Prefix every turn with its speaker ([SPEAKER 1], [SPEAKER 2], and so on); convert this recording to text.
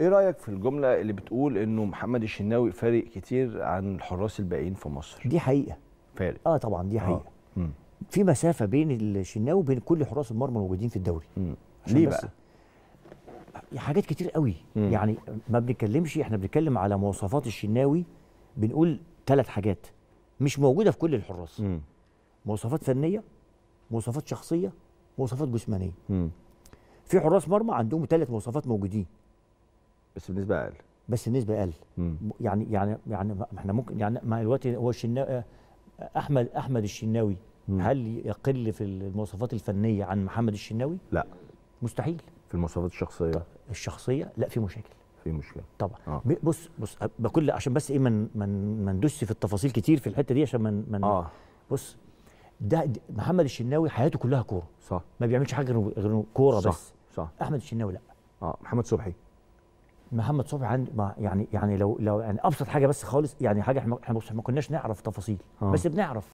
[SPEAKER 1] ايه رايك في الجمله اللي بتقول انه محمد الشناوي فارق كتير عن الحراس الباقيين في مصر دي حقيقه فارق اه طبعا دي آه. حقيقه آه. في مسافه بين الشناوي وبين كل حراس المرمى الموجودين في الدوري ليه بقى يعني حاجات كتير قوي مم. يعني ما بنتكلمش احنا بنتكلم على مواصفات الشناوي بنقول ثلاث حاجات مش موجوده في كل الحراس مم. مواصفات فنيه مواصفات شخصيه مواصفات جسمانيه مم. في حراس مرمى عندهم ثلاث مواصفات موجودين بس بالنسبه اقل بس النسبه اقل مم. يعني يعني يعني احنا ممكن يعني ما الوقت هو الشناوي آه، احمد احمد الشناوي مم. هل يقل في المواصفات الفنيه عن محمد الشناوي؟ لا مستحيل في المواصفات الشخصيه الشخصيه لا في مشاكل في مشكله طبعا آه. بص بص آه، بكل عشان بس ايه من من ما ندوسش في التفاصيل كتير في الحته دي عشان من من آه. بص ده محمد الشناوي حياته كلها كوره صح ما بيعملش حاجه غير غير كوره بس صح احمد الشناوي لا اه محمد صبحي محمد صبحي عندي يعني يعني لو لو يعني ابسط حاجه بس خالص يعني حاجه احنا ما كناش نعرف تفاصيل آه. بس بنعرف